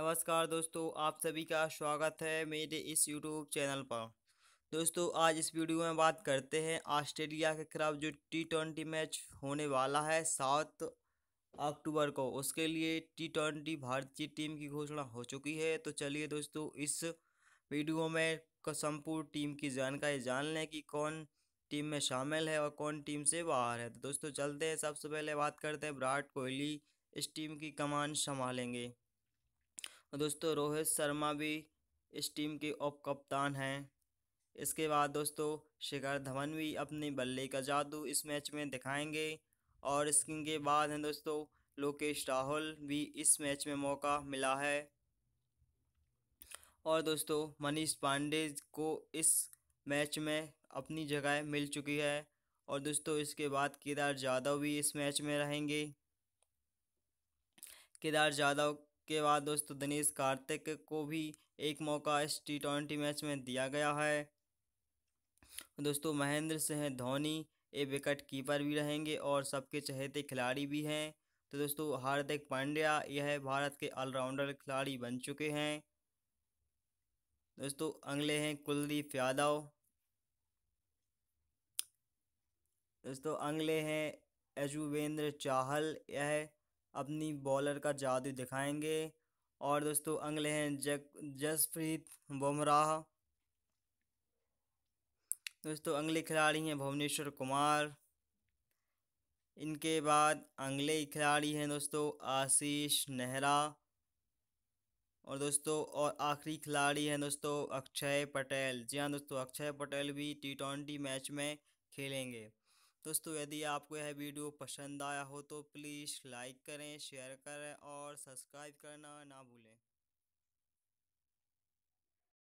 नमस्कार दोस्तों आप सभी का स्वागत है मेरे इस यूट्यूब चैनल पर दोस्तों आज इस वीडियो में बात करते हैं ऑस्ट्रेलिया के खिलाफ जो टी ट्वेंटी मैच होने वाला है सात अक्टूबर को उसके लिए टी ट्वेंटी भारतीय टीम की घोषणा हो चुकी है तो चलिए दोस्तों इस वीडियो में संपूर्ण टीम की जानकारी जान लें कि कौन टीम में शामिल है और कौन टीम से बाहर है तो दोस्तों चलते हैं सबसे पहले बात करते हैं विराट कोहली इस टीम की कमान संभालेंगे दोस्तों रोहित शर्मा भी इस टीम के उप कप्तान हैं इसके बाद दोस्तों शिखर धवन भी अपने बल्ले का जादू इस मैच में दिखाएंगे और इसके बाद हैं दोस्तों लोकेश राहुल भी इस मैच में मौका मिला है और दोस्तों मनीष पांडे को इस मैच में अपनी जगह मिल चुकी है और दोस्तों इसके बाद केदार जाधव भी इस मैच में रहेंगे केदार जाधव उसके बाद दोस्तों दिनेश कार्तिक को भी एक मौका इस टी ट्वेंटी मैच में दिया गया है दोस्तों महेंद्र सिंह धोनी ये विकेट कीपर भी रहेंगे और सबके चहेते खिलाड़ी भी हैं तो दोस्तों हार्दिक पांड्या यह भारत के ऑलराउंडर खिलाड़ी बन चुके हैं दोस्तों अगले हैं कुलदीप यादव दोस्तों अगले हैं यजुवेंद्र चाहल यह अपनी बॉलर का जादू दिखाएंगे और दोस्तों अगले हैं जग जसप्रीत बुमराह दोस्तों अगले खिलाड़ी हैं भुवनेश्वर कुमार इनके बाद अगले खिलाड़ी हैं दोस्तों आशीष नेहरा और दोस्तों और आखिरी खिलाड़ी हैं दोस्तों अक्षय पटेल जी हाँ दोस्तों अक्षय पटेल भी टी ट्वेंटी मैच में खेलेंगे दोस्तों यदि आपको यह वीडियो पसंद आया हो तो प्लीज़ लाइक करें शेयर करें और सब्सक्राइब करना ना भूलें